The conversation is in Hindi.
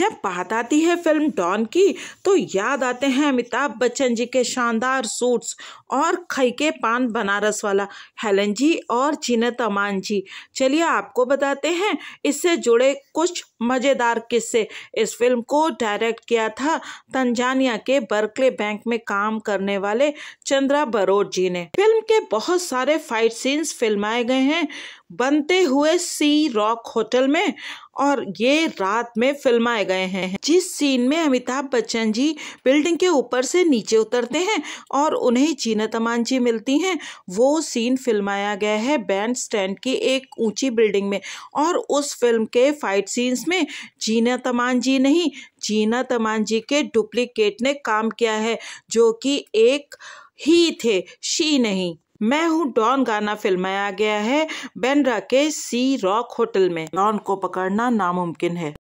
जब बात आती है फिल्म डॉन की तो याद आते हैं अमिताभ बच्चन जी के शानदार सूट्स और खई के पान बनारस वाला हेलन जी और जीनत अमान जी चलिए आपको बताते हैं इससे जुड़े कुछ मज़ेदार किस्से इस फिल्म को डायरेक्ट किया था तंजानिया के बर्कले बैंक में काम करने वाले चंद्रा बरोड जी ने फिल्म के बहुत सारे फाइट सीन्स फिल्माए गए हैं बनते हुए सी रॉक होटल में और ये रात में फिल्माए गए हैं जिस सीन में अमिताभ बच्चन जी बिल्डिंग के ऊपर से नीचे उतरते हैं और उन्हें जीनत अमान जी मिलती हैं वो सीन फिल्माया गया है बैंड स्टैंड की एक ऊंची बिल्डिंग में और उस फिल्म के फाइट सीन्स में जीनत अमान जी नहीं जीनत अमान जी के डुप्लीकेट ने काम किया है जो कि एक ही थे शी नहीं मैं हूँ डॉन गाना फिल्माया गया है बेन के सी रॉक होटल में डॉन को पकड़ना नामुमकिन है